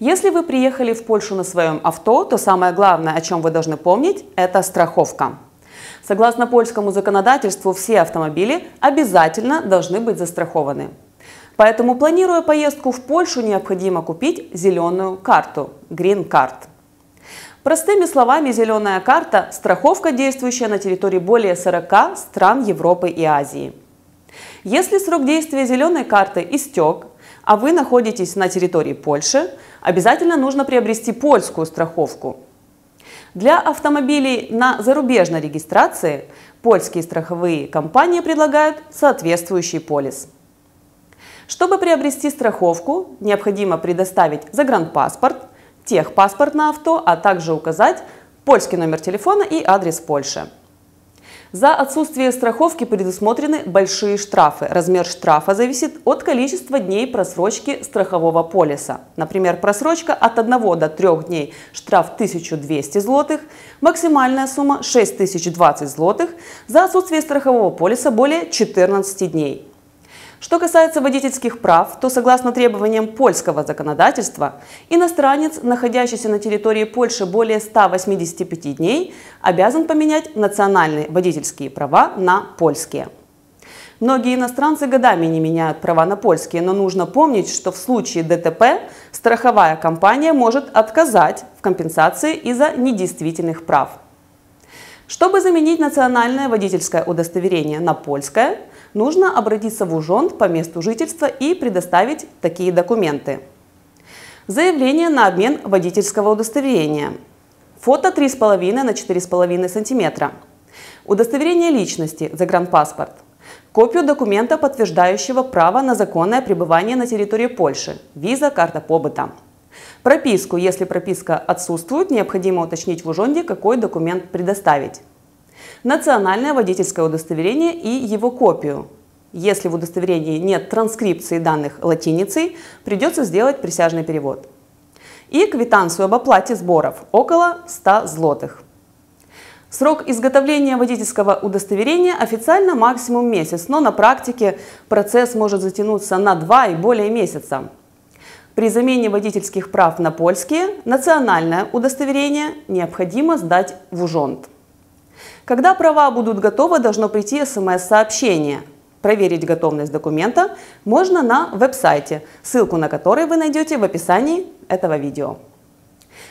Если вы приехали в Польшу на своем авто, то самое главное, о чем вы должны помнить, это страховка. Согласно польскому законодательству, все автомобили обязательно должны быть застрахованы. Поэтому, планируя поездку в Польшу, необходимо купить зеленую карту – Green Card. Простыми словами, зеленая карта – страховка, действующая на территории более 40 стран Европы и Азии. Если срок действия зеленой карты истек, а вы находитесь на территории Польши, обязательно нужно приобрести польскую страховку. Для автомобилей на зарубежной регистрации польские страховые компании предлагают соответствующий полис. Чтобы приобрести страховку, необходимо предоставить загранпаспорт, техпаспорт на авто, а также указать польский номер телефона и адрес Польши. За отсутствие страховки предусмотрены большие штрафы. Размер штрафа зависит от количества дней просрочки страхового полиса. Например, просрочка от 1 до 3 дней – штраф 1200 злотых, максимальная сумма 6020 злотых, за отсутствие страхового полиса более 14 дней. Что касается водительских прав, то согласно требованиям польского законодательства, иностранец, находящийся на территории Польши более 185 дней, обязан поменять национальные водительские права на польские. Многие иностранцы годами не меняют права на польские, но нужно помнить, что в случае ДТП страховая компания может отказать в компенсации из-за недействительных прав. Чтобы заменить национальное водительское удостоверение на польское, нужно обратиться в УЖОН по месту жительства и предоставить такие документы. Заявление на обмен водительского удостоверения. Фото 3,5 на 4,5 см. Удостоверение личности, загранпаспорт. Копию документа, подтверждающего право на законное пребывание на территории Польши, виза, карта побыта. Прописку, если прописка отсутствует, необходимо уточнить в Ужонде, какой документ предоставить. Национальное водительское удостоверение и его копию. Если в удостоверении нет транскрипции данных латиницей, придется сделать присяжный перевод. И квитанцию об оплате сборов – около 100 злотых. Срок изготовления водительского удостоверения официально максимум месяц, но на практике процесс может затянуться на два и более месяца. При замене водительских прав на польские национальное удостоверение необходимо сдать в УЖОНТ. Когда права будут готовы, должно прийти смс-сообщение. Проверить готовность документа можно на веб-сайте, ссылку на который вы найдете в описании этого видео.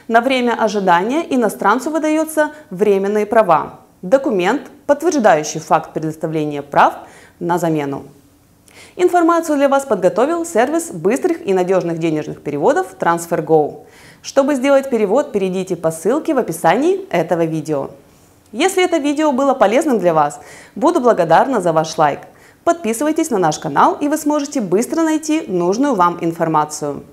На время ожидания иностранцу выдаются временные права – документ, подтверждающий факт предоставления прав на замену. Информацию для вас подготовил сервис быстрых и надежных денежных переводов TransferGo. Чтобы сделать перевод, перейдите по ссылке в описании этого видео. Если это видео было полезным для вас, буду благодарна за ваш лайк. Подписывайтесь на наш канал и вы сможете быстро найти нужную вам информацию.